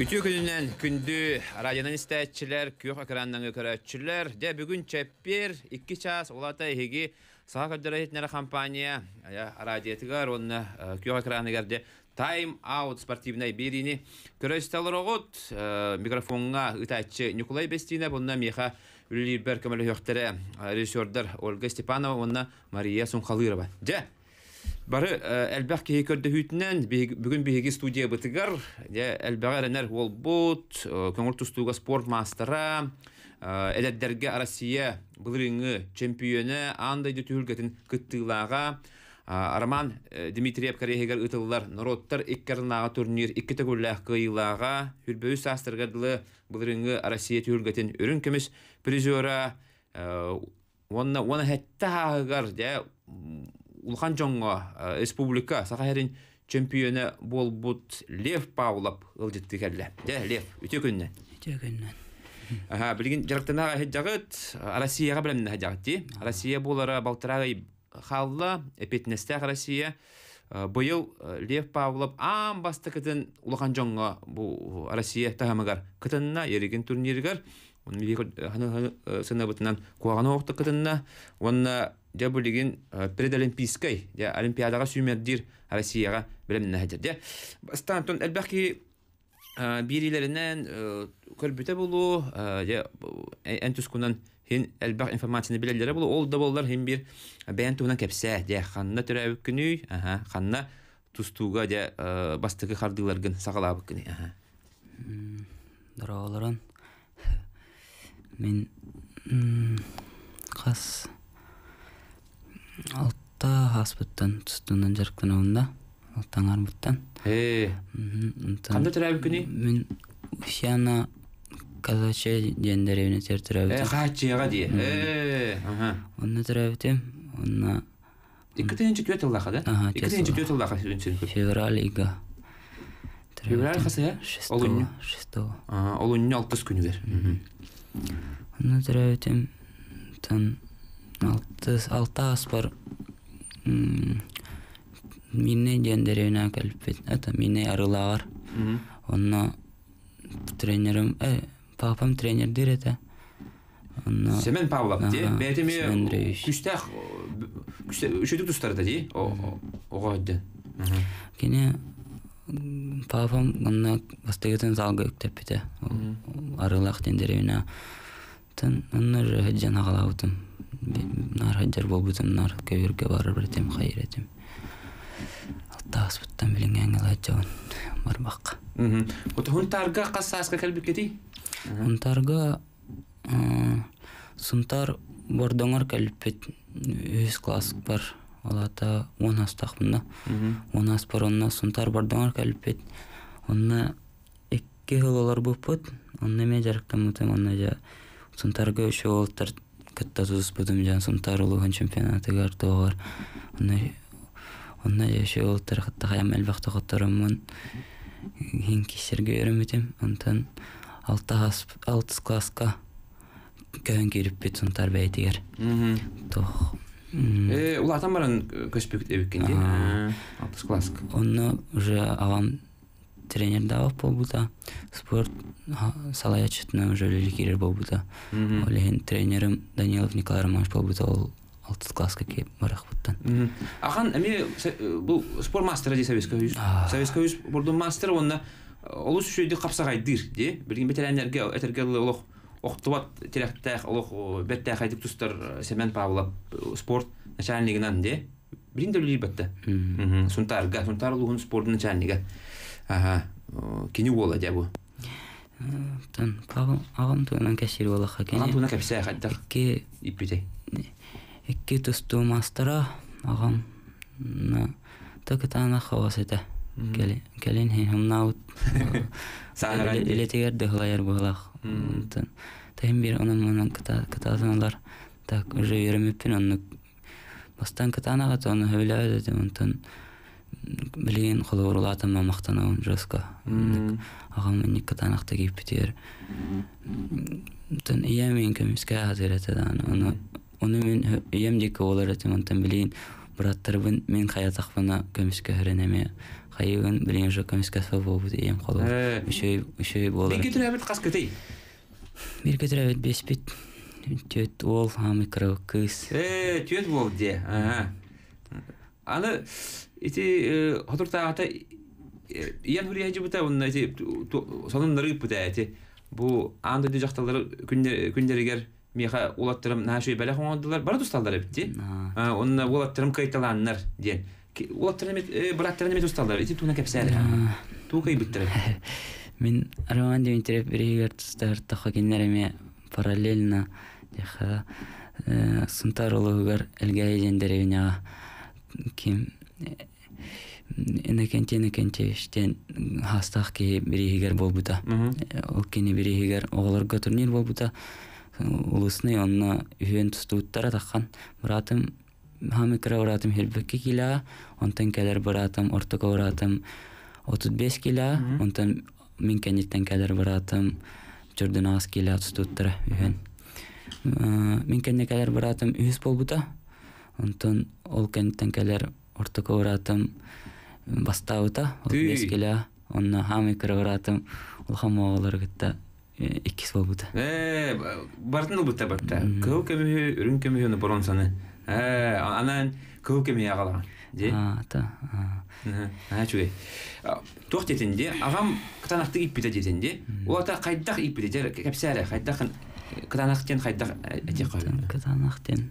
Күтү күнүнен күндү радионан истәчиләр, күк экраннан көрәчиләр, дә бүген чәппер 2 час улата иһиги Саха Кабдираевнара компания радиотыгар онна күк экраны тайм аут спортивнай спортивной берини көрәстәләрогот Микрофонға үтәче Николай Бестина онна Миха үлілбер Камалев яктыра режиссердар Ольга Степанова онна Мария Сунхалырова. Дә Бары әлбәк кейі көрді хүйтінен, бүгін бігі студия бұтығар, әлбәғі әрінер ол бұт, көңір тұстуға спорт мастера, әләддерге Россия бұлырыңы чемпионы, андай дүтігілгетін күттігілаға, Арман Дмитриев Карехегер ұтылылар, Нұроттар иккарнаға турнир, иккеті көлләқ қиылаға, хүрбөй састырғадылы бұлырыңы Россия түгілгетін үрін көміс призера, оны хәтті ағығар, улхан жоңго э, республика сахарин чемпионы болбут Лев Павлов ылжытты келле. Де Лев үтө күннен. Үтө күннен. Аха, билген жарактана жагыт Россияга жагыт ти Россия булара балтырагы халла, эпетнестә Россия. Э, быйыл э, Лев Павлов ам басты кытын улахан жоңго бу Россия тагамыгар кытынна эриген турниргер. сыныбытынан куаган оокту оқты кытынна. Онна де бүлігін предолимпийской де олимпиадаға сүймеддир россияға білімнәһе де бастан тон әлбәхки бирилеринен көлбүтэ булу де энтускунан хин әлбәх информацияны билелере булу ол да боллар хин бир бәян тугынан кепсе де ханна төрәбік күнүй аха ханна тустуга де бастыгы хардыларгын сагалабык күнүй аха дара мен қас алтта аспыттан түстүнөн жарыктанабында алттан арбыттан кандай турабы күнү мен усяна казача жендеревине тер турабытем качыга онда онна турабытем онда эки тыйынчы төт ылдака да эки тыйынчы төт ылдака февраль ига февраль касы олунню шестого олунню алпыс күнүгер онна турабытем тан алты алты аспар мине диэн деревина кэлпит это мине арылагар онно тренерим э папам тренер дир это онно семен павлов де? бетими күстах үшөтүк тустар да ти ого де кине папам онно бастыгытын залга өктөп бите арылак ден деревина тын онно же хаджан мен болып болбутум наркке үргө барып өтем бертем кайыр этим алтаас буттан билиңеңел ажабын барбак хунтарга кассааска келбикети хунтарга э, сунтар бордоңор келиппит өз класс бар алата он астакмына он ас аспар онна сунтар бордоңор келиппит онна эки хыл олар буппут онна мен жарыктан мутем онна жа сунтарга үшө олтар кытта туспутум жана сумтар улуган чемпионаты гартоогор онда жаши ол тархатта хаям элбахта которумун хин кисерге өрөмүтүм онтан алтыс класска көөн кириппит сумтар бәйтигер тох атам баран көспүк эбиккенди алтыс класска онно уже авам тренер дагы болбута спорт салаячетине уже кирер болбута ал эми тренерим данилов николай романович болбута ол алтыншы класска кеп баракбыттан ахан эми бул спорт мастеры дей советский союз советский союз бурдун мастеры онда олус үшөйдү капсагайдыр де билген бетелемдерге этерге олох оқтубат теректәх олох беттәх айтып тустар семен павлов спорт начальнигинан де билин дөлүлүр бетте сунтарга сунтар улугун спорттун начальниги Аха, кини бол адя бу. Э, Тан Павел агам туынан кәсир болаха кене. Агам туна кәпсә хәтта. Икки ипите. Ке тусту мастера агам на такатана хавасыта. Келин келен хем наут. Сагара иле тегер де хлаяр булах. Тан тем бир анан манан ката катасаналар. Так уже йөрмеппин аны. Бастан катанага тоны хөвләде тен. Білген холовурула атама мактанабын жестко агам никке танакта кийип битер тен ийем иә, мен кемиске хазиретед аны оны мен ийем мен қаятақпына көмеске хөренеме Қайығын білейін жо көміске сабобут ием колу ә. үшөй үшөй кыз де аны ити хотуртаагата иян хүрияжы бута унна ити сонун нырып бута ити бу улаттырым бара онна улаттырым кайталаннар диен улаттырым браттырым мет тусталдар ити туна кепсәр ту кайбыттыр мен деха ким энекенти энекенти иштен хастах ки бирихигер болбута ол бирихигер оголорго турнир болбута улусный онна үен тустууттара таккан буратым хамикра буратым хирбекке кила онтан келер буратым ортоко буратым отуз беш кила онтан минкениттен келер буратым тустууттара үен келер үс болбута онтон ол кенттен келер ортоко уратым бастаута ол бескеле онна хамы кыра уратым ол хамо олар гытта э, иккис болбута э бартын бутта бартта көө кемиһи үрүн кемиһи боронсаны э анан көө кеми агалаган де ата ачугей тох детенде агам кытанакты иппите детенде ол ата кайдах иппите кепсәре кайдах кытанактен әте этиқален кытанактен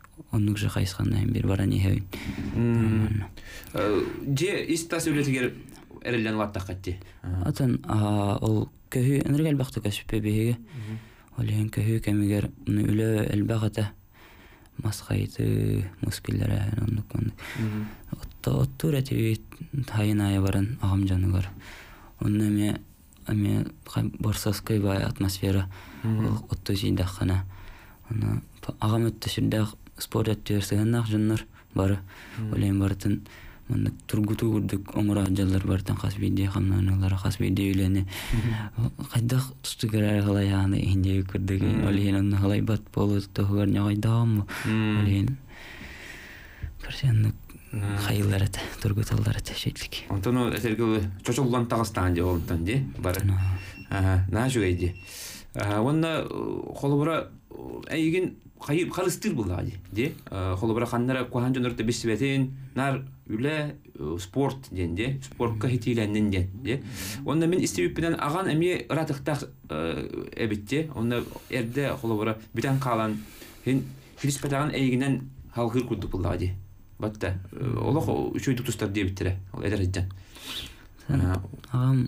он уже хайсханнайын бир баран иһебин э, же истас үлетигер эрелен ваттакатти атан ол көһү энергел бахты көсүппе биһиге ен көһү кемигер үлө элбагата масхайты мускиллере оннукман отто оттура тибит хайыная барын агам жаныгар онна ме ме борсоской бай атмосфера отто жиндахана аны агам өттүшүрдах спорт әттүберсеген ақ жыннар бары олайын барытын мында тургуту курдук оңура жаллар бартан хасбиде хамнаналар хасбиде үйлөнү кайдах тусту керер халай аны инде көрдүк олен аны калай бат болу тохугар нягайдам олен көрсенник хайылдар ата тургуталдар ата шетлик онтон ол этерге чочулдан тагыстан же олтон же бар аа на жуйди онда э, холбура эйген ә, кайып халыстыр бул али де холобра ә, ханнара куахан жонорта бесибетин нар үле ә, спорт ден де спортка хитиленден ден де онда мен истебиппенен аган эми ратыкта эбитте онда эрде холобра бүтен калан хин хириспетаган эйгинен халкыр курду бул али батта олох үчөйдүк тустар дебиттире ол эдер агам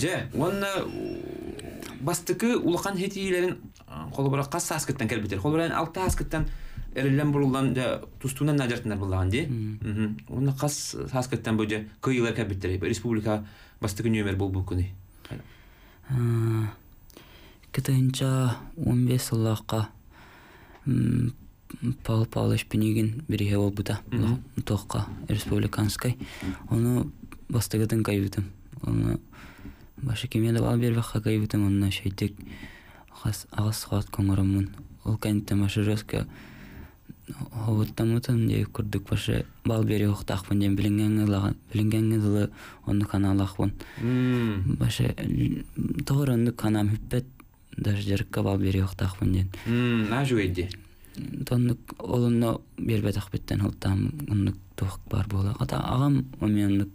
же онна бастыкы улахан хетилерин қолыбыра қас саскыттан кәлбетер. Қолыбыран алты аскыттан әрілен бұрылдан жа тұстуынан нәжертінер болған де. Оны қас саскыттан же кыйылар кәлбеттер. Республика бастыкы нөмер бул күнү күні. он 15 ұлаққа Пал Павлович Пенигин береге ол бұта, тоққа, республиканской. Оны бастығыдың қайбытым. Оны Башы башыкемеле бал бер бақа бербекка онына шайтек шейдик агас кабат көңірімін. ол кайнта маша жестко ұтын дей күрдік башы бал ақпын уктакпын дем билингенге дылы онну ақпын. башы тұғыр онну канам хүппет даже жарыкка бал бери уктакпын ден ажуэйди тоннук олунно ақпеттен ұлттам ұнық тух бар болы. ата агам ұнық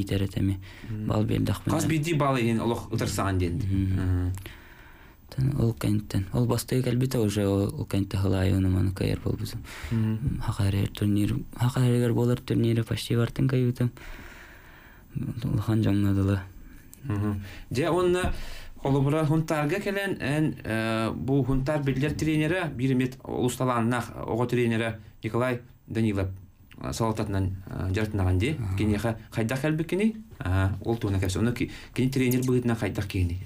итер этеми бал бердах кас бити бал ин олох утарсаган дед ол кенттен ол бастыгы кэлбите уже ол кэнте хылай уну ман кайер болбуз хакарер турнир хакарер болар турнире почти бартын кайутам улхан жаңнадыла же онна Олубра хунтарга келен эн э, бу хунтар билдер тренері бир мет улусталаннах ого тренера Николай Данилов салататынан жартынаган де кини кайдак келбі кини ол туна кепсе оны кене тренер быдына кайдак кене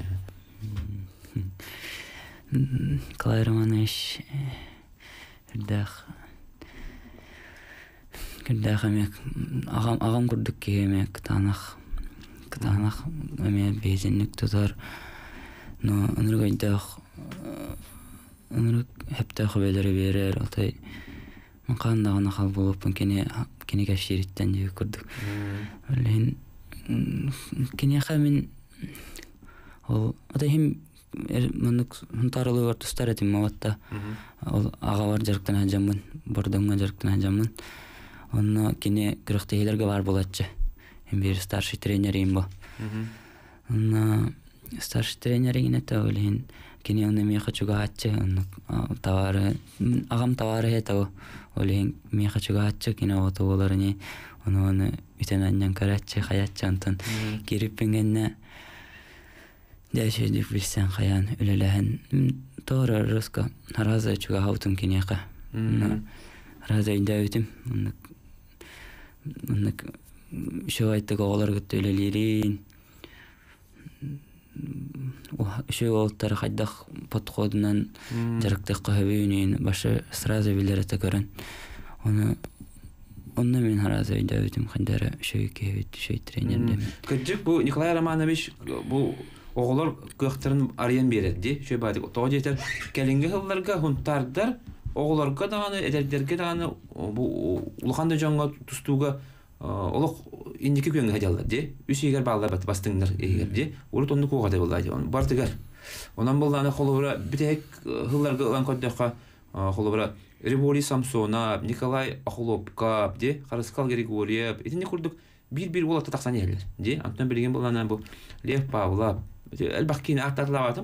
Николай Романович э, үрдах әмек ағам ағам агам курдук кемек танах танах әме безенник тұтар но ыныргайдах ынырык хептах белери берер алтай каандагана хал болуппун кене кенеге шириттен жеби көрдүк лен кенеха мен ол отахим мындык мунтарылыбар тустар этим мабатта ол агабар жарықтан ажамын бордоңга жарықтан ажамын онно кене кырыктегилерге бар болатчы эмбир старший тренер им бо старший тренер эгинете кини аны меха чугаатчы товары агам товары это олен меха чугаатчы кини ото боларыни ону аны үтен аннан каратчы хаятчы антын кирип пингенне дәші деп білсен қаян үлеләһін руска рыска раза чуга хаутун кинеха раза инда үтім уннак уннак шо айтты голар гөттөлелерин еще олоттары хайдах подходнан жарыктык көһөбүйүнен башы сразу билерете көрөн оны онна мен хараза үйдөбүтүм хандара шөй кебит шөй тренерде кыджык бу николай романович бу оголор көхтөрүн арыен берет ди шөй баадик тоо жетер келинге хылларга хунтардар да даганы эдердерге даганы бу улуханда жоңго тустууга олох индики күөңгө хадялар ди үс игер баалар бат бастыңдар игер ди урут онду куугада да ди он бартыгар онан булланы холобура битек хылларга ылан коддоққа холобура Самсонап, Николай Ахулопкап, де, Харыскал Григорьев, это не бір бир-бир болот тақсан елер, де, Антон Белеген болана бұл, Лев Павлап, әлбәккен аттарлап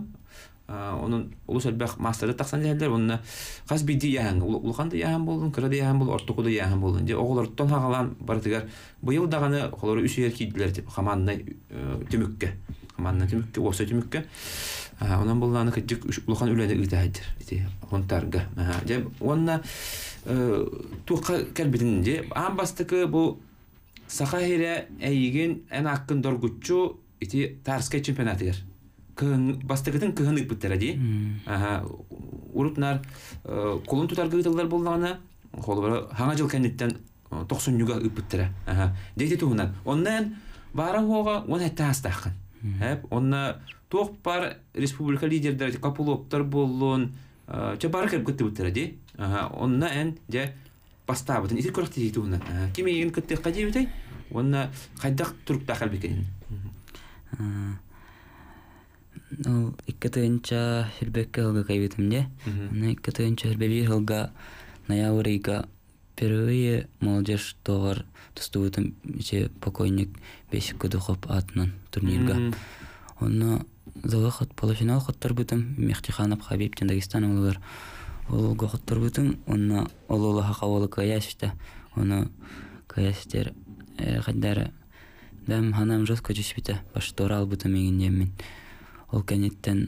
Э, онун улу сөлбөх мастеры таксан дээлдер онна хас биди яхан улхан да болдун кыра да болдун ортоку да болдун же хагалан барытыгар быйыл деп хаманна э, түмүккө хаманна түмүккө осы э, түмүккө онан болланы кыжык улхан үлөне ыйтаадыр ити хонтарга же онна келбитин же бастыгытын кыһын ыппыттара ди. Урутнар э, колун тутар гытылдар боллагына холбара хаңа жыл кенеттен 90 юга ыппыттара. Дейти он Хәп онна тоқ республика лидерлары капулоптар боллон. Э, Ча бары кеп кытты буттара ди. Аха. Онна эн же бастабытын ол икке тыынча хүрбекке ылга кайбитимде аны икке тыынча хүрбебир ылга молодежь тогар тустубутум покойник бесик кудухоп атынан турнирга онно зала хот полуфинал хоттарбытым мехтиханов хабиб тен дагестан улар ол готтарбытым онно олула хакавалы каясте оны каястер э, хайдары дам ханам жестко жүспите башторал ол кәнеттен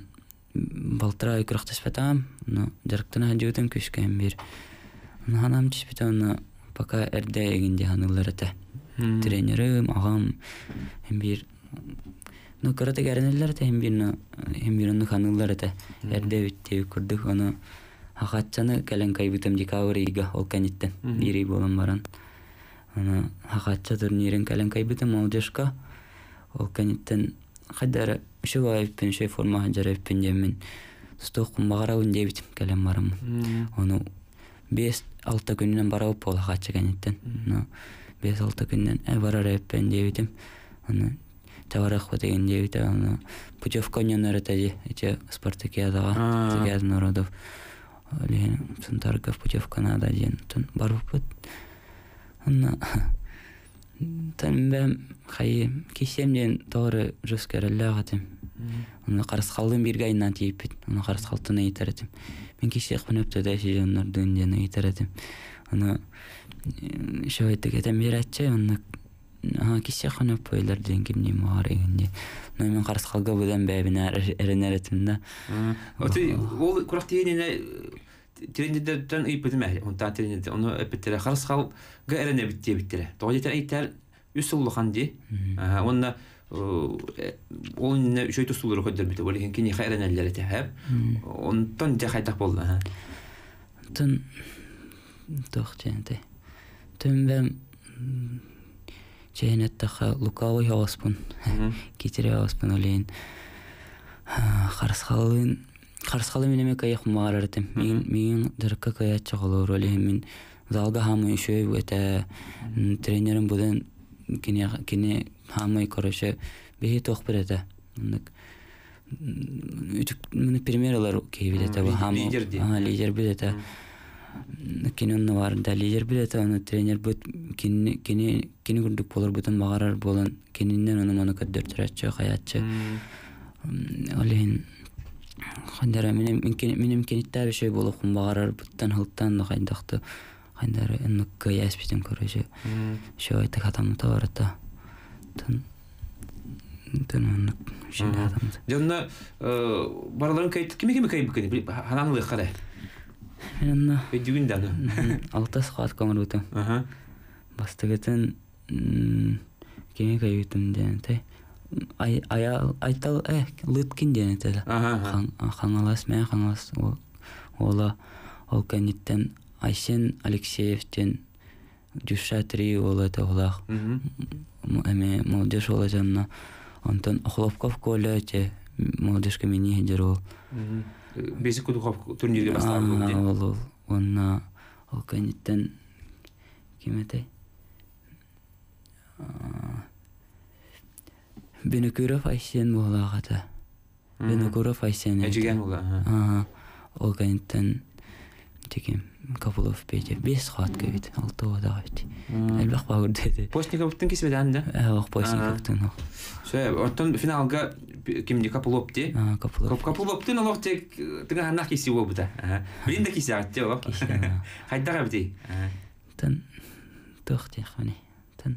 балтыра өкрах тәспәтам, но дәрктіна дүйтін көшкәм бір. Ну, ханам тәспәті, но пока әрдә егінде ханылар әті. Тренерым, ағам, хэм бір. Ну, көрәті кәрінелер әті, хэм бір, но хэм бір ұны ханылар әті. Әрдә өтте өкірдік, оны ағатчаны кәлін кайбытым декабрі егі ол кәнеттен, бірей болан баран. Оны ағатча турнирын кәлін кайбытым, ол жешка, ол кәнеттен қайдары үшеу айыппен үшеу формахан жарайыппен мен жемин стокумба карабын дебитим келем барамын оны бес алты күннен бар күнүнөн барабыт буола но бес алты күннен э барар эппен дебитим аны чабаракпы деген дебит аны путевка не өнөрөтеи спартакиадаға спартакиадага народов лен сынтарков путевка надо деген диен барбыппыт анна тәнбәм хай кисемден торы жөскәреллә гатым аны карас халдым бирге айнан тиеп бит аны карас халтына итәретим мен кисе хунып тәдә сиҗаннар дөньяны итәретим аны шәйтә кетәм бирәтче аны ага кисе хунып пойлар дигән кимне мар инде мен карас халга белән бәбинә эренәретим дә ол курак дигәнне Тренидерден үй битме, онта тренидер, оны эпиттере харсхал гәрәне битте биттере. Тоғы жетер әйтәр үс улухан Онна ол не үшөйтү сулыры көддөр бите, бұл екен кене хайранәлләре тәһәп. Онтан хайтак болды. Тын тох лукавый харсхалы минеме кайых маараратым мин мин дырыкка каят чагалор оле мин залга хамы үшөй өтө тренерим будан кине кине хамы короче бехи тох берете мындык үтүк муну примерлар кейбилете бу хамы лидер а лидер билете кинен бар да лидер билете Оны тренер кене, кине кине кине бұдан мағарар болын. маарар болон кининден аны муну көдөртүрөтчү каятчы олен хандара менен мен имкениттер иши болуп кумбагарар буттан хылттан да кайдакты кайдары нукка яспитен көрө же иши айта катамыта барат да жанна э, бараларын кайт кими кими кайбы бекени хананылы кара мен анна дүгүн да алтас каат көңүл бүтөм бастыгытын кими кайып бүтөм дегентай айтал э лыткин деген этеле ханалас мен ханалас ол ол кенеттен айсен алексеевтен дюша три ол это улах эме молодежь ола жанна онтон хлопков коля те молодежь кемени хедер ол бесик кудухов турнирге бастаған ол ол онна ол кенеттен кем этэй бенекуров айсен болағата бенекуров айсен эжиген бола ол кенеттен тиги капулов бейте бес кабат кебит алты вода кебит элбак багырдеди постниковтун кесибеди анда ок постниковтун ол сөй ортан финалға кимди капулов ти капулов капулов капуловтун олок тек тыңа ханнах киси болбута билин да киси агат олақ олок хайдага бити тан тох тихани тан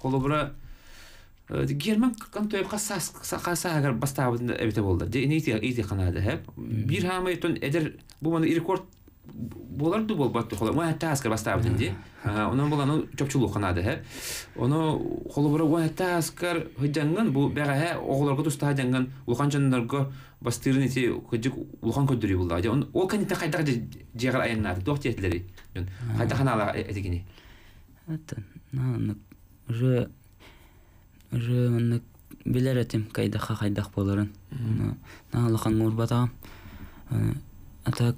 холобра э, Герман кантоебка сас каса агар бастабын эбите болду. Дени ити канада хеп. Бир хамы тон эдер рекорд болар ду болбатты хола. Ма таска бастабын ди. Онан болан чөпчүлүк канада хеп. Оно холобра ва таскар хыжанган бу бага оголорго улхан бастырын ити кыжык улхан Он ол канита жегар уже уже аны билер этим кайдаха кайдах боларын мына налахан урбатагам э, а так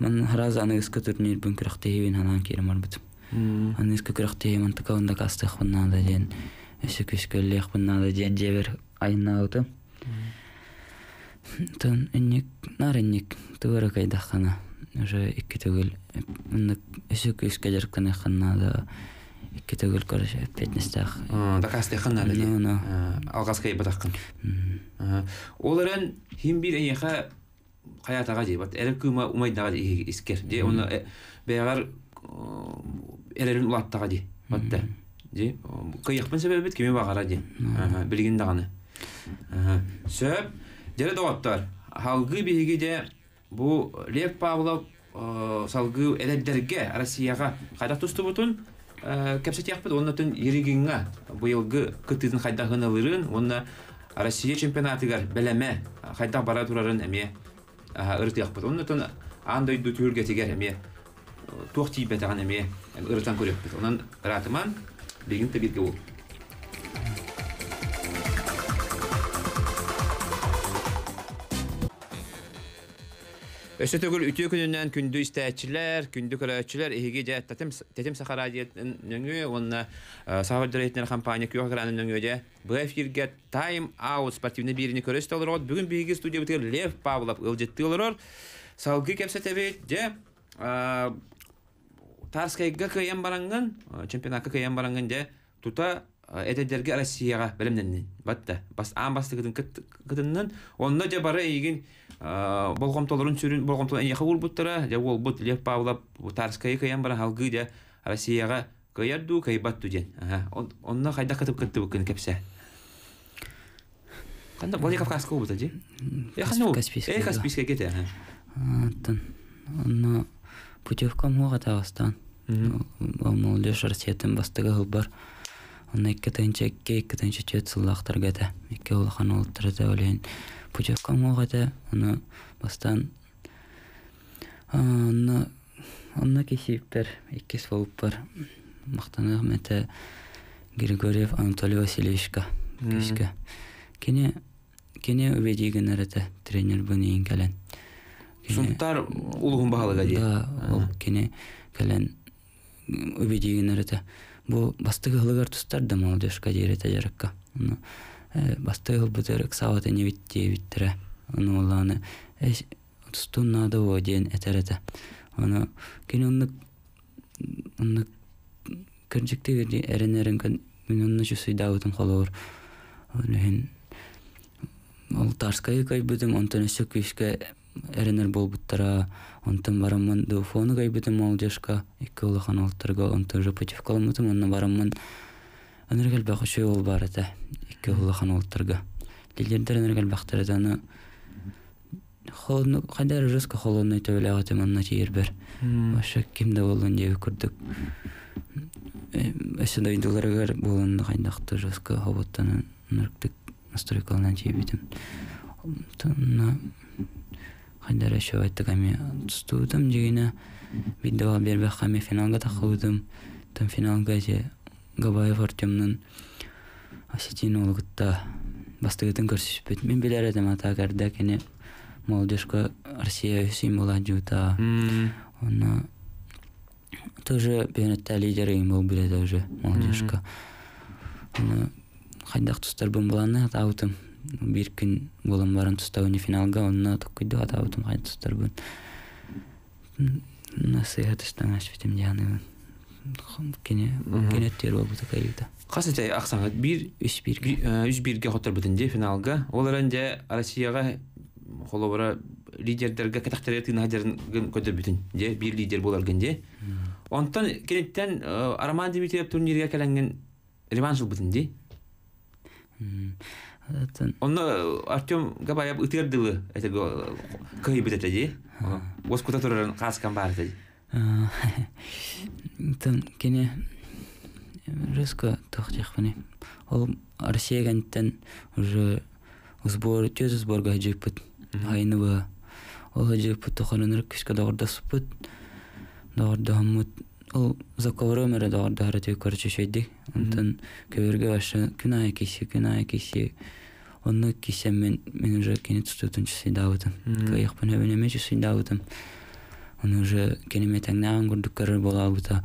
ман раз аныгыска турнир бүн кырахтеевин анан керим арбытым аныгыска кырахтеевин тыкалында кастых буннада ден эсе күскөллех буннада ден жебер айына утым тон инник нар инник тывара кайдахана уже икки түгүл эсе күскө жарканаханада кете көлкөр фитнестах дакастыхан ары ди алгаска ибатаккын ол эрен хим бир эйеха каятага же бат эре кыма умайдага же искер же уну бегар эрерин улаттага же батта же кыйыкпын себебит кеме багара же билгин даганы сөп дере доғаттар халгы биһиги де бу лев павлов салгы эледдерге россияга кайдак тустубутун Э, кәпсетияқпыт онна түн ерегінға бұйылғы күттізін қайда ғыналырын онна Россия чемпионатыгар бәләмә қайда бара тұрарын әме э, ыртияқпыт онна түн андай дүтүлге тегер әме тоқтиып бәтаған әме ыртан көрекпіт онан ратыман бегін тәбетке ол Өсөтөгүл түгүл үтүү күнүнөн күндү истәчиләр, күндү көрәчиләр иһиге дә тәтем тәтем сахара диетен нөңгө онна сахардрайтнер компания күйө гранын же бу тайм аут спортивный бирини көрөстөлөр от бүгүн биги студия бүтер Лев Павлов ылжыттылар. Салгы кепсетеви де Тарскай ГКМ баранган, чемпионат ГКМ баранган же тута Эдедерге Россияга билимнен. Батта, бас ам бастыгын кытыннан, онна же бары ийгин Э, болгомтолорун сүрүн болгомтол энеха урбуттара же олбут лев павлов тарская кыян бара халгы же россияга кыярду кайбатту ден онна хайда кытып күн кепсе канда владикавказка же де э каспийская кете антан онно путевка мога тагыстан молодежь россиятын бастыгы бар онна икки тынча икки икки тынча чет сыллахтар кете икки улахан деп да путевка оңоғата оны бастан онна онна эккес болып бар. мактанык мете Григорьев Анатолий Васильевичка киске кене кене убедиген арата тренер ең кәлін. Сунтар улугун баалыга дейді? Да, ол келен убедиген арата. бұл бастыгы хылыгар тустар да молодежка дейрете жаракка басты ылбытырык савата небит тебиттере ону уланы тустун нада о диэн этерете ону кин оннук оннук кырдьыктыгырди эрен эрен мин онну чусуйдаабытын холоор олухин ол тарская кайбытым онтон өссө күүскө эренер болбуттара онтон бараммын дуфону кайбытым ол жашка икки улахан олтарга онтон же против каламытым онна бараммын Өнергел бах ошо ол бар барата икки улахан олтырга лилердер аныргал бахтыраданы э, холодно хайдар руско холодной төбеләгә тәмәнна тиербер ошо кимдә болын дип күрдек эсе дайдыларга болын кайдакты руско хоботтан нырктык настройкалынан тиебитим тынна хайдар ошо айттык ами тустудым дегене биддавал бербәк ами финалга тахылдым там финалга же габаев артемнын осетин улугутта бастыгытын көрсүшпүт мен билер этим ата карда кини молодежка Арсия үсүн була жуута оны тоже бенетте лидерин бул биле тоже молодежка оны кайдак тустарбын буланы атабытым бир күн болом барын туставыны финалга онна токуйду атабытым кайда тустарбын насыйхатыштан ашпитим дианыбын кине кинеттер болбут каюта кас эте аксаңат бир үс бирге ә, үс бирге хоторбутун де финалга ол эранде россияга холобора лидердерге кетактер көтер көтөрбүтүн де бир лидер болар кенде онтон кенеттен ә, арман дмитриев турнирге келенген реванш бутун же Онно Артем Габаев ытырдылы это кайбит это же. Воскута турарын каскан бар это Э, тын кене рыска тохтехвани ол арсиягенттен уже сбор төз сборга жеппит айныба ол жеппит тохонунур кишке догорда хаммут ол заковро мере догорда харатык корчу шейди антын көберге башы кесе күн ай онны мен мен уже оны уже керемет әңгіме көрдүктөр болабы да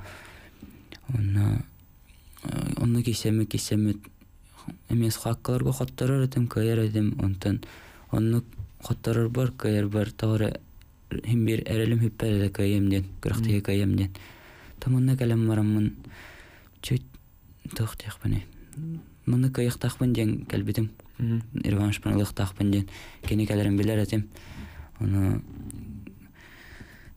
онна э, онну кисеми кисеми эмес хаккаларга хотторор этим кыйыр эдим онтон онну хотторор бар кыйыр бар эрелим мыны кыйыктакпын оны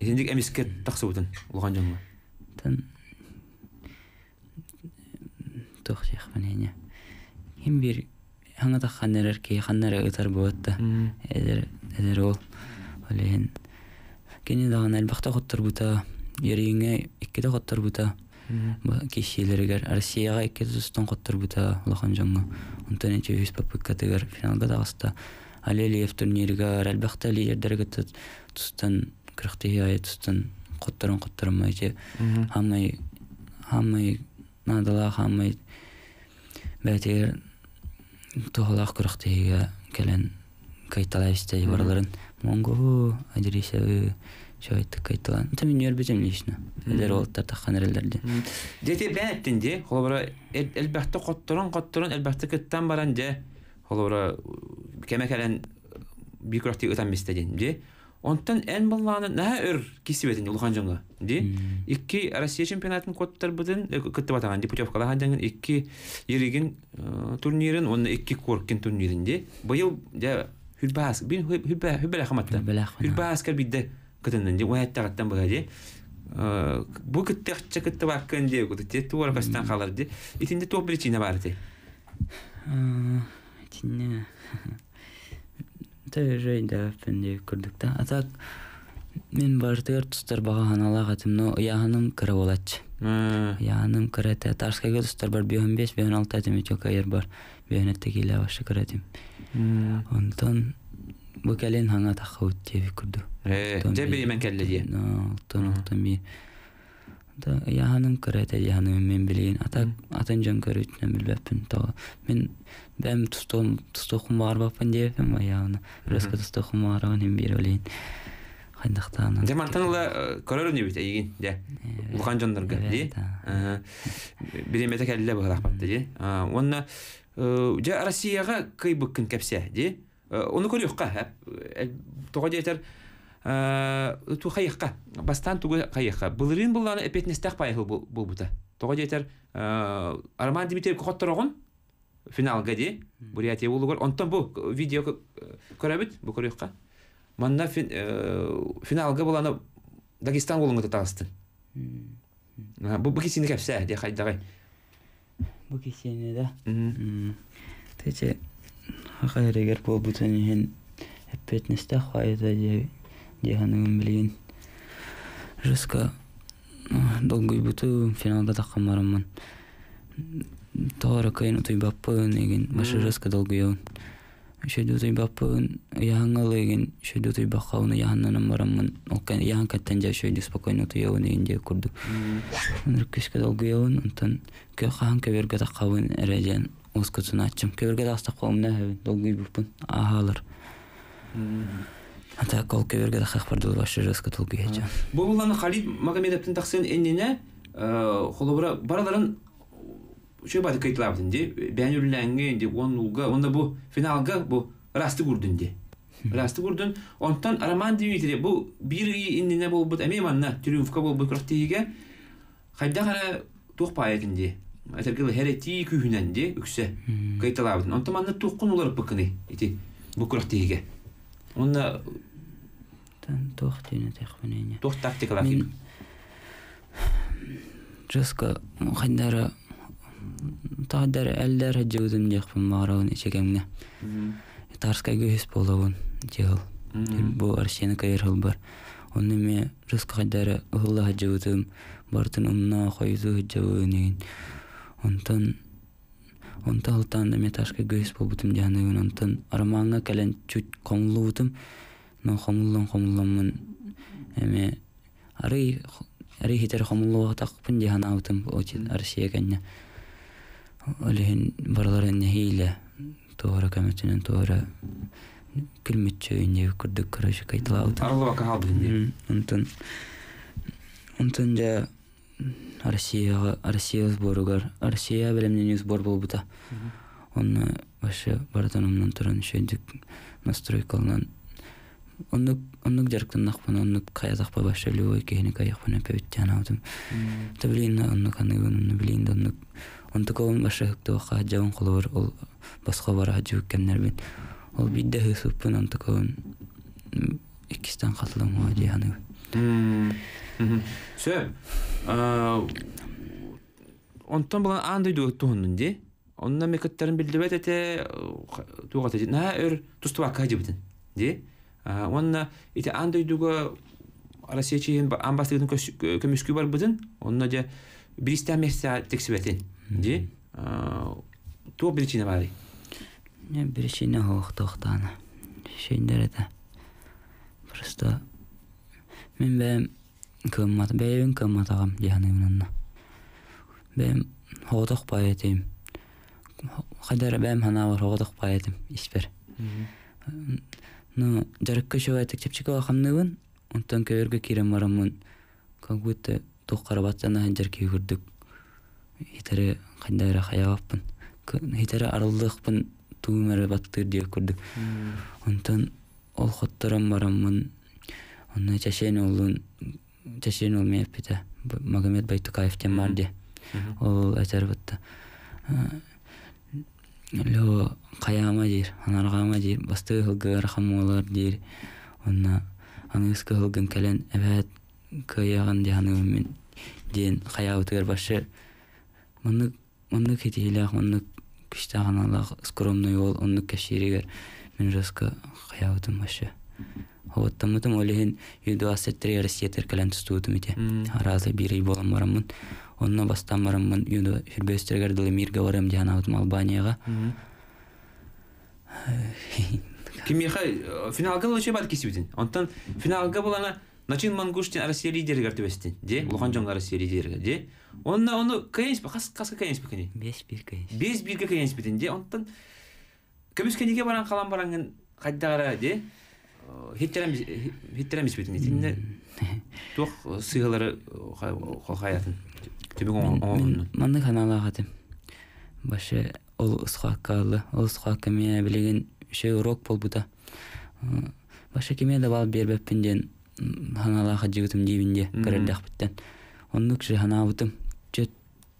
сендегі эмеске тақсы бөтін ұлған жаңға тух тех мнение ким бир аңа да ханнер эрке ханнер ытар болотта эдер эдер ол олен кени да ан албахта хоттор бута ереңе икки да хоттор бута кешелергер россияга икки тустун хоттор бута улахан жоңго онтон эче үс финалға финалга да аста алелиев турнирга албахта лидердерге тустан кряхтия етстін қоттырын қоттырмай те хамай хамай надала хамай бәтер тухалах кряхтия келен кайталайсте барларын монго адрисе айтты кайталан мен нер бизем лично элер олтар таққан элерде дете бәнеттин де холобра элбәхте қоттырын қоттырын элбәхте кеттен баран де холобра кемекелен бикрохти өтән бистедин де Онтан ән болланы нәһә өр кисебетин улхан жоңга. де? икки Россия чемпионатын коттар бүтән э, кытып атаган депутевкала хандаган икки ереген э, турнирін, оны икки коркин турнирин ди. Быел дә хүлбас, бин хүлбә хүлбә хаматта. Хүлбас кер бидде кытындан ди, уятта гаттан бага ди. Э, бу кытты хча кытты баккан ди, кытты тетти оркастан халар ди. Итинде топ биличине бар ди. Итинде жайда фенде күрдікті. Атак, мен бартыр тұстар баға ханала қатымны ұяғаным кірі болатшы. Ұяғаным кірі тә. Тарскайға тұстар бар, бейон бес, бейон алты әдім, өте кайыр бар. Бейон әтті келі авашы кірі әдім. Онтан, бұл кәлен хаңа таққа өттеуі күрді. Жәбі э, емен кәлі де? Олтан, олтан бей. Яһаным кірі әді, яһаным мен білейін. Атан жан көрі өтінен білбәппін. Мен бәм тустохум барбаппын деппин баягына рөскө тустохум барабын эми бир олейин кайдактаан жамартан ыла көрөрүн дебит ийгин же улкан жоннорго ди бир эмете келле быракпатты ди онна же кей кыйбыккын кепсе де оны көрүкка тоға жетер ту хайыкка бастан тугу хайыкка былырын буланы эпетнестак пайыл бұта тоға жетер арман дмитриевке хотторогун финалга де бурятия болу керек онтон бу видео көрөбүт бу көрөкка манна э, финалга буланы дагестан болуңга татагыстын бу бу кисини кепсе де хайдагай бу кисини да тече хакайрегер болбутанихен эппетнесте хайда де деханын билген жестко долгой буту финалда таккан бараммын tohra kainu tui bappagin egin masharaska dalguyawin şedu tui bappagin Ата кол бұланы Халид бараларын Şu bari kayıtlamadın diye. Ben ürlengi diye онда ulga. Onda bu расты bu rastı расты тахдар әлдер жыудым жакпын маарабын ичекемне тарска гүйс болобун жыгыл бу арсена кайырыл бар оны ме рыска хайдары ыгылла жыудым бартын умна койду жыуын деген онтон онта алтан эме ташка гүйс болбутум жаныбын онтон арманга келен чуть коңлубутум но комуллон комуллонмун эме ары ары хитер комуллубатакпын жаханабытым арсия кенне Олиһин баралар нехиле туура кәмәтенен туора килмичә көрдік күрдек көрәш кайтылауды. Арлыва калды инде. Онтон онтон да Россияга Россия сборугар Россия белемнен сбор булбута. Онны башы баратанымнан тұрын шендик настройкалынан оннук оннук жарктаннах бана оннук каядах ба башы лёй кехне каях бана онтук олон башык туоха жагын ол басқа бара жүк кеннербин ол бидде хысыппын онтук олон икистан катылымга жаны сө онтон булан андай дуот туһуннун ди онна мекеттерин билдибет эте тугата на өр тустуба онна ите андай дуга Россия чейин бар онна же биристен тексибетин ди ту причина бари причина хох тохтана шендер это просто мен бэм кыммат бэйбин кымматагам диханымнанна бэм хотох поэтим хадар бэм ханавар хотох поэтим испер ну жарыкка шуайтык чепчика хамныбын онтан көверге кирем барамын как будто тухкарабаттана жер күйгүрдүк итере кайдайра хаябаппын итере арылдыкпын туу мәрабаттыр диэ курдук онтон ол хотторон бараммын онна чачен олун чачен ол мээппите магомед байтукаев тем бар де ол айтарбытта лео каяма дир анаргама дир басты хылгырахамолар дир онна аңыска хылгын кэлен эбэт кыяган диханымын диэн хаябытыгар башы оннук оннук хитиилях оннук кичтаханалах скромный ол оннук каширигер мен жасқа қаяудым ашы жаска каябытым вообще оттамытым олехин юдуассеттери россиятер түсті тустуутум ете аразы бирей болан барамын онна бастан барамын юду хүрбөстергер дылы мирге барам дианабытым албанияга кимиха финалга лучше бат кисибитин онтан финалга булана начин мангуштин россия лидери гертебестин де лухан жонға россия лидері де онда оны кірейінші қасқа па кіне бес бир кірейінші бес бирге кірейінші бітін де онтан көмескенеге баран қалан баранген қайдағара де хеттереміз бітін де тоқ сыйғылары қолқаятын түбігі оңын маны канала хаты башы ол ұсқаққалы ол мен білеген ше урок болбуда башы кеме да бал бербеппин ден ханалаха жигитим дебинде кирелдах биттен оннук же ханабытым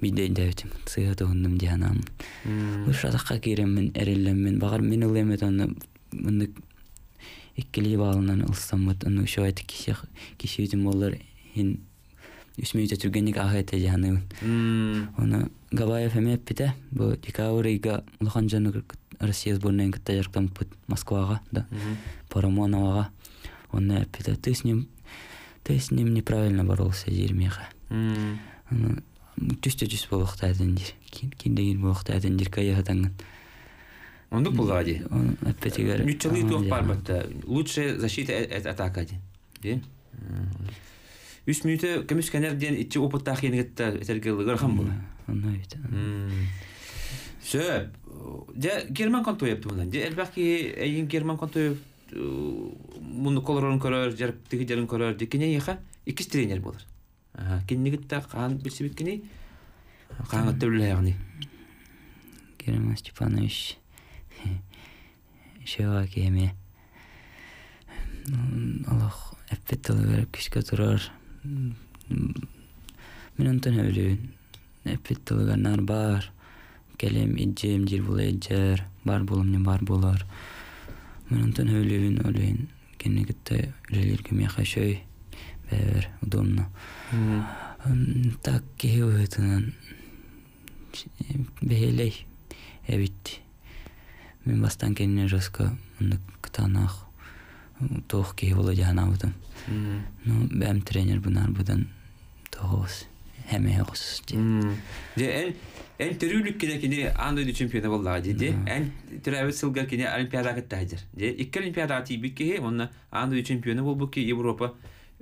бидей дәвтим сыга тугунным дианам ушадакка киреммин эреллеммин багар мен ул эмет аны мынды иккили баалынан ылсаммыт аны ушу айты киши киши үтүм болор хин үсмөйтө түргенник ахете жаны оны габаев эмеп бите бу декабрьга улхан жаны россия сборнайын кытта жарктан пут москвага да парамоновага оны эппите ты с ним ты с ним неправильно боролся жермеха түстө түс болуқта әдендер киндеген болуқта әдендер каяхатаңын Ондук булга ди. Аппетигер. Мичелы бар барбатта. Лучше защита от э, э, атака ди. Ди. Үс минуты көмүскәннәр деген итче опыт тахин этерге этергеле гархан була. Аны бит. Сөп. Дә герман контой яптым же элбаки эйин герман контой э, муну колорун көрөр, җәрп тиги жерин көрөр, дикене яха, ике тренер болор киннигитта каан билсибиккини каангатта уллаягни Герман Степанович шева кеме Аллах эппет талаберіп кишке мен онтон өлүн бар келем иджем жир була эджер бар булумне бар болор мен онтон өлүн өлүн кенегитте үлелерге бәбір удобно так кеһи ыһытынан бэһэлэй эбит мен бастан кенне жестко кытаанах тох кеһи була жаанабытым ну бэм тренер бунар будан тоғос хэмэ хос де Эн төрүлүк кине кине андай ди чемпионы болла диди. Эн тирәбе сылга кине олимпиадага тәҗир. Де икки олимпиадага тибикке онна андай чемпион булбу ки Европа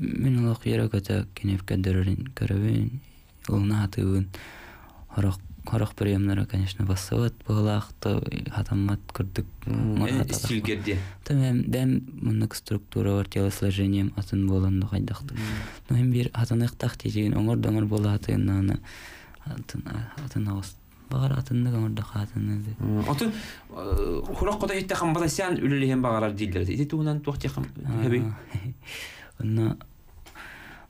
мен ол ерек кыйра кенеп кеневкедерин көрөбүн улна атыбын хорох хорох приемнары конечно басыбыт быгылаакты атамат көрдүк э, стилгерде тэмем дэм мынык структура бар телосложением атын болонду кайдакты но эми бир атыныктак тижигин оңор доңор атын аны атын агыз багар атынды оңордо хатыны отун э, хурак кота бала хам баласян үлелеген багарар дийлер дейди туунан туактиякам хэби онна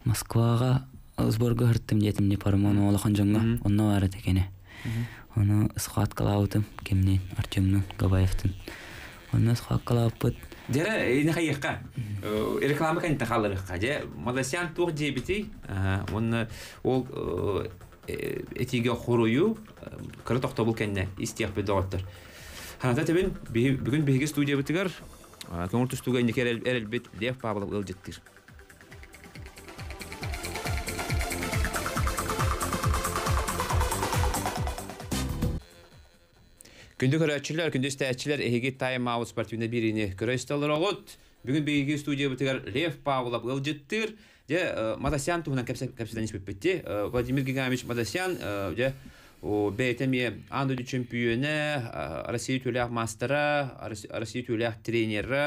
Москваға сборга хырттым диэтим не пармон ола хонжонго онно бара текене ону схват калаутым кемнен Артемну габаевтын онно схват калааппыт Дера ине хайыкка. Э, реклама кан тахалырыкка. Же Мадасян тур дебити, э, он ол э, этиге хорую кыры тохтобул кенне бе бидоттыр. Ханата тебин бүгүн беге студия битигер. Көңүл түстүгө индикер эрел бит Лев Павлов ылжыттыр. Күнді көрәтчілер, күнді істәтчілер әйгі таймауыз спортивіне біріне көрәстілер олыд. Бүгін бейгі студия бұтығар Лев Павлов ғылжеттір. Де Матасян тұмынан кәпсідан іспетпетті. Владимир Гигамич Матасян, де бәйтәме Анды чемпионы, Россия төләк мастера, Россия төләк тренері,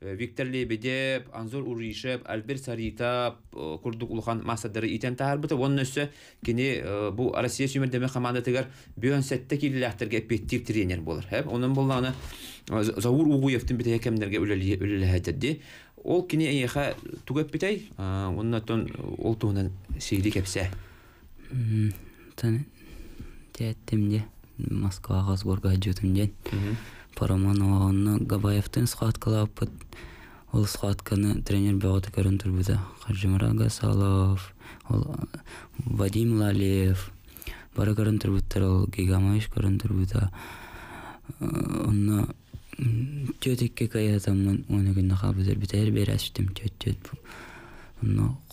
Э, Виктор Лебедев, Анзор Уришев, Альбер Сарита, э, Курдук Улхан массадары итен тахар бұты. Оның өсі кені э, бұл Россия сүймердеме командатығар бүйін сәтті келіләхтерге эппеттив тренер болыр. Оның болғаны Заур Уғуевтің біте әкемдерге үлілі Ол кені әйеға түгіп бітей, оның өттен ол туғынан сейлі кепсе. Тәне, тәттімде, Москва сборға жүтімден пароман оонна габаевтын схваткала ол схватканы тренер бөгөтө көрін турбута кажимара гасалов ол вадим лалиев бары көрін турбуттар ол Гигамайш көрін турбута онна оны күнде кабызер битер берәстим төт оны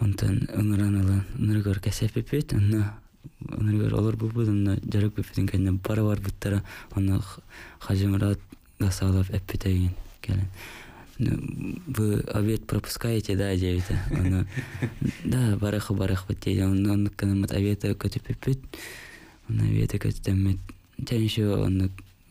онтон ыңыран ылан ыныргор кесеп бепит анна олор жарык бара бар буттара гасалап келен вы обед пропускаете, да, девита? Она, да, бараху бараху обеда обеда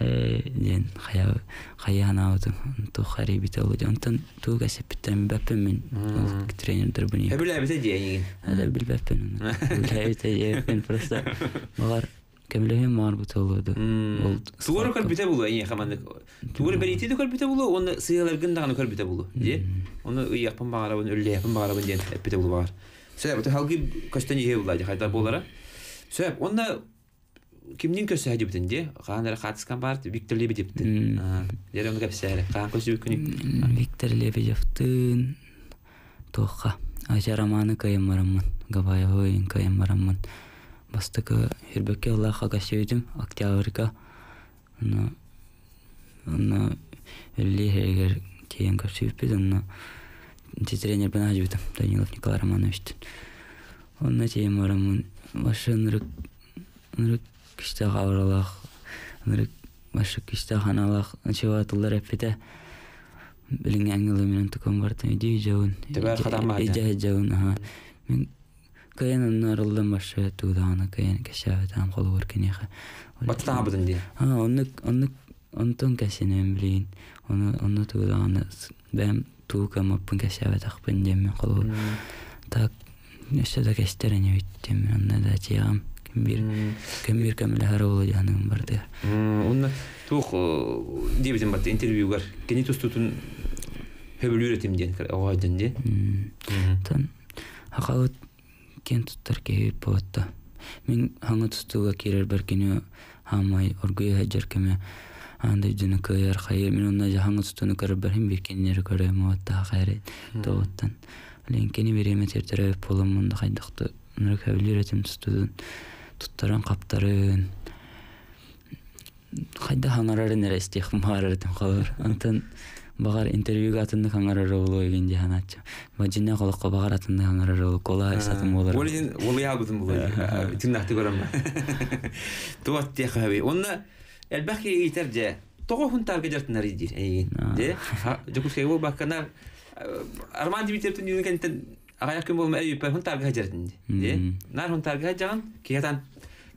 диэн хая хая анауту ту хари биталу ди онтон ту касеппиттен баппен мен тренердер буни билебите диэгин да билбеппен билебите диэгин просто багар кемлеген мар буталуду ол тугар көрбите булу хаманды де көрбите булу оны оны хайда болара кимнин көсөһөдүбүтүнде хаанара хатыс компарт виктор лебедевтин дерөңү кепсээре хаан көсүбүкүн виктор лебедевтин тоха ажараманы кайым барамын габаевын кайым барамын бастыкы ирбекке улаха кашебидим октябрьга ну ну лихегер тиен кашебиппит ну тренер бен ажибитим данилов николай романович он на барамын бараммын ваша нырык киште кабыралах андыра башка киште ханалах начеват улар эппете билин аңгылы менен туком барта үйде жауын үйде жауын аха мен каян нарылдан башы туудагана каян кешаве там колу буркенеха батта бутун ди а онны онны онтон касинен билин оны онны туудагана бэм туукам аппын кешаве тахпын мен колу так нешеде кештерене мен онна да жиям бир кем бир кемиле хара бар да барды онна тух бар интервью бар кене тустутун хөбүлүретим деген огайдын де тан акалыт кен туттар кебип болотта мен аңы тустуга кирер бер кини амай оргуй хаджар кеме андай жүні көйер хайыр мен онна жахаңы тұтыны көріп бәрін бекеннері көрем отта хайрет тоғыттан ленкені береме тертере болым мұнда қайдақты нұры кәбілер етім тұстыдын туттарын қаптарын қайда хаңарарын эре стихим хаңарар тем калыр антан багар интервьюга атынды хаңарар болу эген же ханачы бажина колокко багар атынды хаңарар болу кола сатым болар олин олия гудым болу э, э, э. тиннахты көрөм туат те хаби онна элбахи итер же того хун тарга идир же жокускай бо бакана арман димитер түнүн кентен агаяк кем болма эйүп хун тарга жартын же нар хун тарга жаган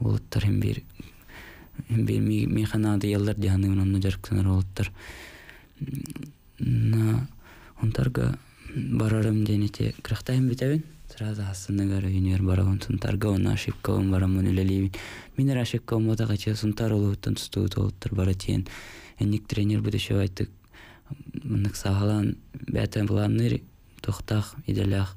болуттар хем бир хем бир мейханада яллар дяны онну жарыктанар болуттар на онтарга барарым денете кырактайын битебин сразу астына астанага районер барабын сунтарга он ошибкабын барамын лейбин мен эле ошибкабын бота кача сунтар улуттан тустуу толуттар бара тиен эник тренер будущего айттык мынык сагалан бәтен планныр тохтах иделях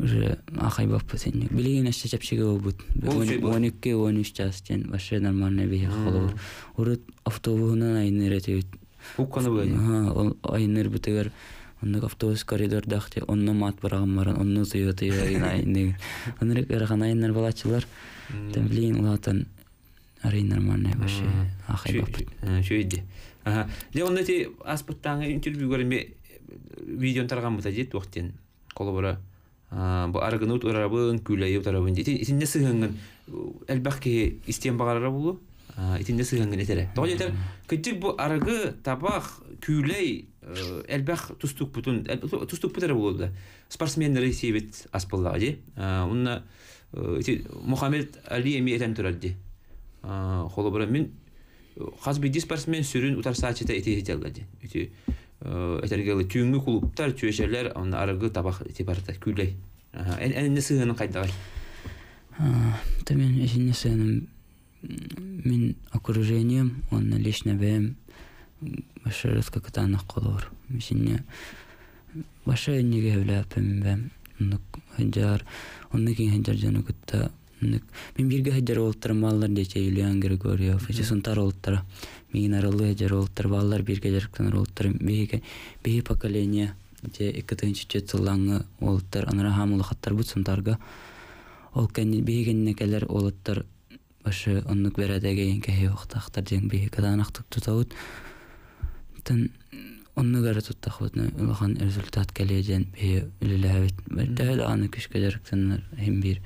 уже ахайбаппыз сен билигин эште чапчиге болбут он эки он үч жас чейин вообще нормальный бие колобур урут автобусунан айнер этебит укканы бу ол айнер бутегер оннук автобус коридордах же онно мат бараган баран онну тыйы тыйы айнег онрек эрхан айнер балачылар тем билигин улатан арый нормальный вообще ахайбаппыт чөйди аха де онда ти аспыттаңы интервью көрме э, видеону тарганбыз бута жет уактен колобура аргынут урабын күләйү тарабын ди. Итинне сыгынгын әлбәхке истем багарара булу. Итинне сыгынгын этере. Тогы етер кичик бу аргы табах күләй әлбәх тустук бутун тустук бутара булды. Спортсменнер Россиябит аспылла ди. Унна Мухаммед Али эми этен турады. Холобра мен хазбиди спортсмен сүрін ұтарса ачыта эти ителди этерге түйүнгү клубтар түйөшелер аны арыгы табах тибарта күлей энне сыгынын кайдагай мен эсине сыгынын мен окружением он лично бэм башырыс какатанах колор эсине башы энеге эвляпем бэм хынжар онны кин хынжар жаны кытта Мен бирге хаҗар олтырым баллар дече Юлиан Григорьев, эче сунтар олтыр. Мин арылы хаҗар олтыр баллар бирге жарыктан олтыр. Беге беге поколение те 2-нче жыллаңы олтыр. Анара хамлы хаттар бу сунтарга. Ол кенне бегенне келер олтыр. Башы оннук берәдәге кеһе вакыттар дигән беге кадан актык тутавыт. Тен онны гара туттах вот улахан результат келеден бе үлеләвит. Бәдәл аны кишкәләр кенер һәм бир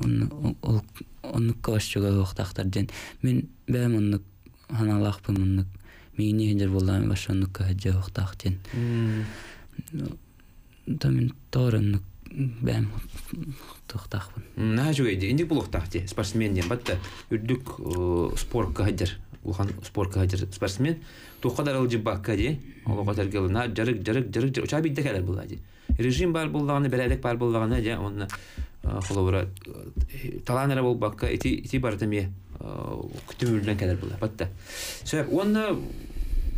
оннук кабашчуга уктактар ден мен бээм оннук ханалаакпын оннук мигине хедер боллаами баша оннук кахаджа уктаак ден да мен тоор оннук бээм уктаакпын наа жугайди инди бул уктаакти спортсмен ден батты үрдік спорт кахадер улхан спорт кахадер спортсмен тухка дарыл жибакка де олого тергел на жарык жарык жарык жарык чабитте калар булади режим бар буллаганы беледек бар буллаганы же оны холобура э, таланера бол бакка ити ити ме э, күтүмүлден келер бул батта сөп онда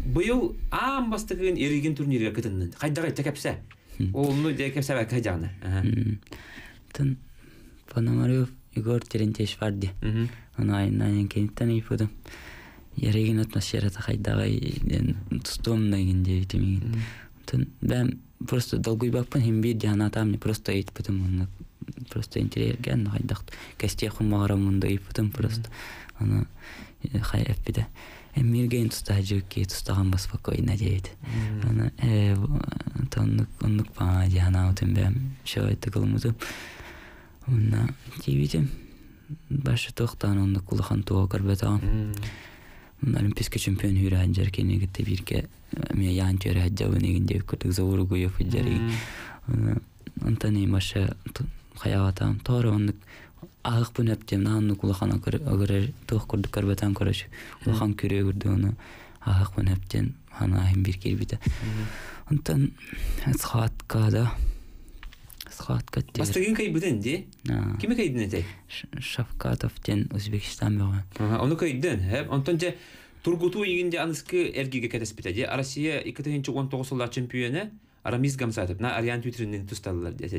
быйыл аам бастыгын эригин турнирге кытыннын кайдагы текепсе олну декепсе бакка жагына тын пономарев егор терентеш барди аны айынан кенеттен ипудым ерегин атмосфера тахайдагай ден тустум деген дебитимигин тын бәм просто долгуй бакпын хим бир диана атам не просто айтпытым просто интерьерген айдақ кесте хумара мұнда и просто ана э, хай эпиде мерген тұста жүрекке тұстаған ба спокойно дейді ана э тоннук оннук па жана утем бем шо это кылмузу уна тивите башы тоқтан онда кулахан туа мына олимпийский чемпион юран жаркене гетте бирке мен ян жөрә жабын егенде күтүк зовуру гуев жари онтан имаше хаябатам тоору оннук агык бүнөптем нааннук улахан огөрөр туох курдук көрбөтан көрөч улахан күрө күрдүгүнү агык бүнөптен ана ахим бир кирбите онтон схватка да схватка те бастыгын кайбыден де кими кайдын эте шавкатов тен өзбекистан бөгөн ону кайдын онтон же тургуту ийгинде аныскы эргиге кетеспите де россия эки тыгынчы он тогуз жылдар чемпионы арамиз гамсатов на ариан твиттеринен тусталылар десе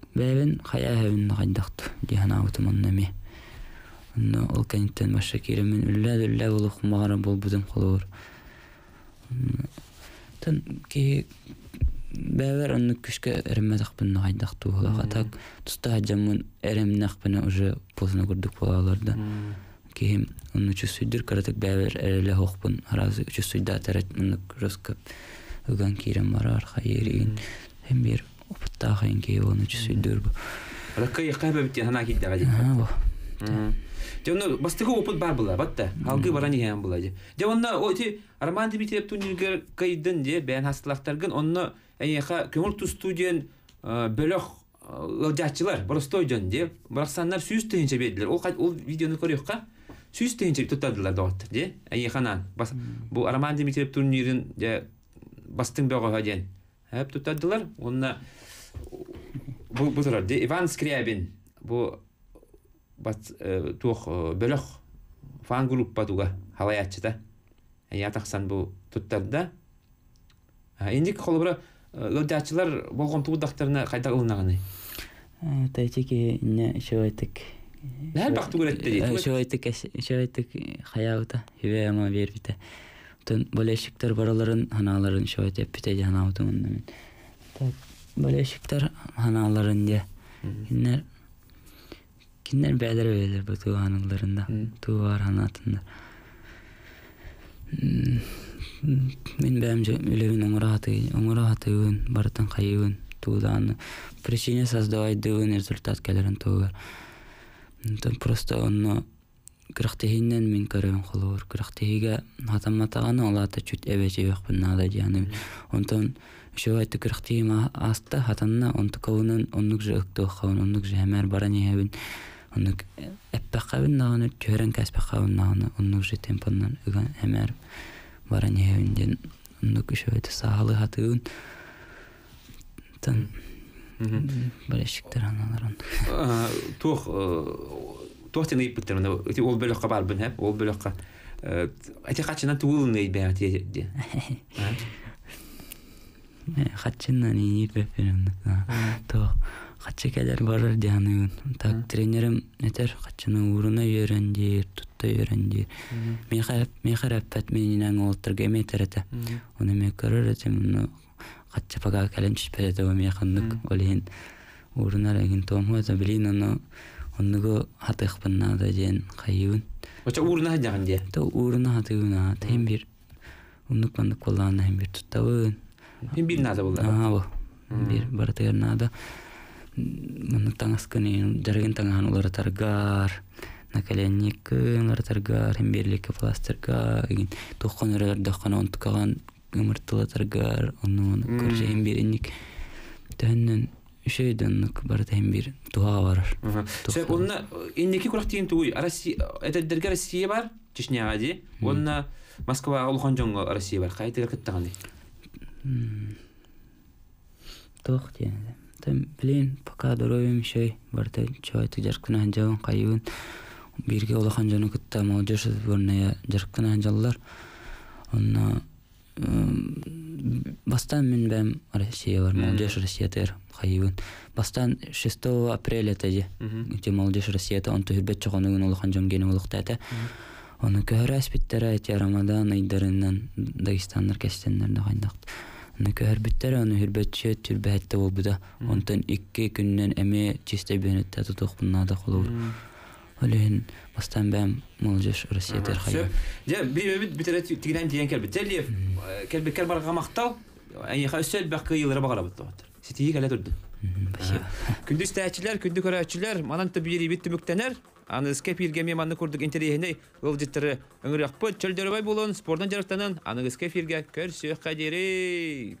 бәбін қая қайдақты дихана утыман нәме ол кәниттен башша киремен үллә дүллә болу хумағара бол бұдым қолуыр тан бәбір күшке қайдақты тұста хаджамын әрімне ақпына уже болсына көрдік болаларды киім онны чүсүйдір бәбір әрілі аразы атарат үган опыттаах энке оны жүсүлдүр бу ракка хана кидде гади бар була батта алгы баран ийен була же же онно оти арман дибитеп тунилгер кайдын же бен хасталактаргын онно эйха көңүл тустуден ә, бөлөк ылжачылар ә, простой жон же бараксаннар бедилер ол ол видеону тутадылар же эйханан бас бастың Әп тұтадылар. Онна бұл бұл тұрар. Иван Скрябин бұл бат туох бөлөх фан группа туга халаятчыда. Я атақсан бұл тұттарда. Инди қолыбыра лодячылар болған туғдақтарына қайта ылынағаны. Тәйтеке не шөйтік. Нәр бақты көретті дейді? Шөйтік, шөйтік хаяута, хиве ама бербіті тун болельщиктер бараларын ханаларын шоу теппите де ханаутун мен так болельщиктер ханаларын де кинер кинер бәдер бәдер бу мен бәм үлебин оңра хаты оңра бартын туудан причине создавать дыгын результат келерин просто онно мен мин көрөн холор кырахтыһиге хатамматаганы алата чут эбечебекпин наада дьяны онтон үшөбайту кырахтыһим аста хатанна онтукабунун оннук же ыктыохабын оннук же хэмээр баранеэбин оннук эппеккабин наганы наганы оннук же ыган баранеэбин ден оннук саалы тан аналарын туохтен ыйыппыттар ол бөлөккө барбын хэп ол бөлөккө эти хачынан туылын ыйбэа тиэди хачынан то барыр так тутта мен оннугу хатыхпыннаата жен хайыбын оча уурна хажаган же то уурна хатыгына тем бир уннук бандык коллаана бир туттабын болды. бир баратыгар мына улар таргар наколенник улар таргар пластырга онтукаган ымыртылы таргар онун шейденник тайм бир туа барар. Сен онна иннеки курах тиген туй. Россия это дерге Россия бар, Чечняга ди. Онна Москва улхан жонго Россия бар. Кай тегер кеттаганди. Тох тиенде. Тем блин, пока здоровьем еще бар шей барте чой тегер кына жон кайын. Бирге улхан жону кетта, модеш бурне кына жаллар. Онна бастан мен бәм россия бар молодежь россия тер хайыбын бастан 6 апреля тәже те молодежь россия та он төбет чогону күн улухан жонгени улукта та оны көрі аспеттері әте рамадан айдарынан дагестандар кәстендер да кайдакты оны көрі биттер оны хүрбетче түрбәһәтте болбуда онтан икки күннен әме чистебенетте тутук да колур олен бастан бәм молжеш россиядер хайы. Же бибебит битере тигнен диен келбит. Телев ә, келбит кер барга мактал. Ай хасел бакы йылдыра багара бит топтыр. Ситиге келе турды. Күндүз тәчиләр, күндү көрәчиләр, манан тибири бит түмүктәнәр. Аны скеп ирге меманны күрдек интерегене ул диттере ыңрык пөт чөлдөрбай булын спортдан жарактанан аны скеп ирге кадири.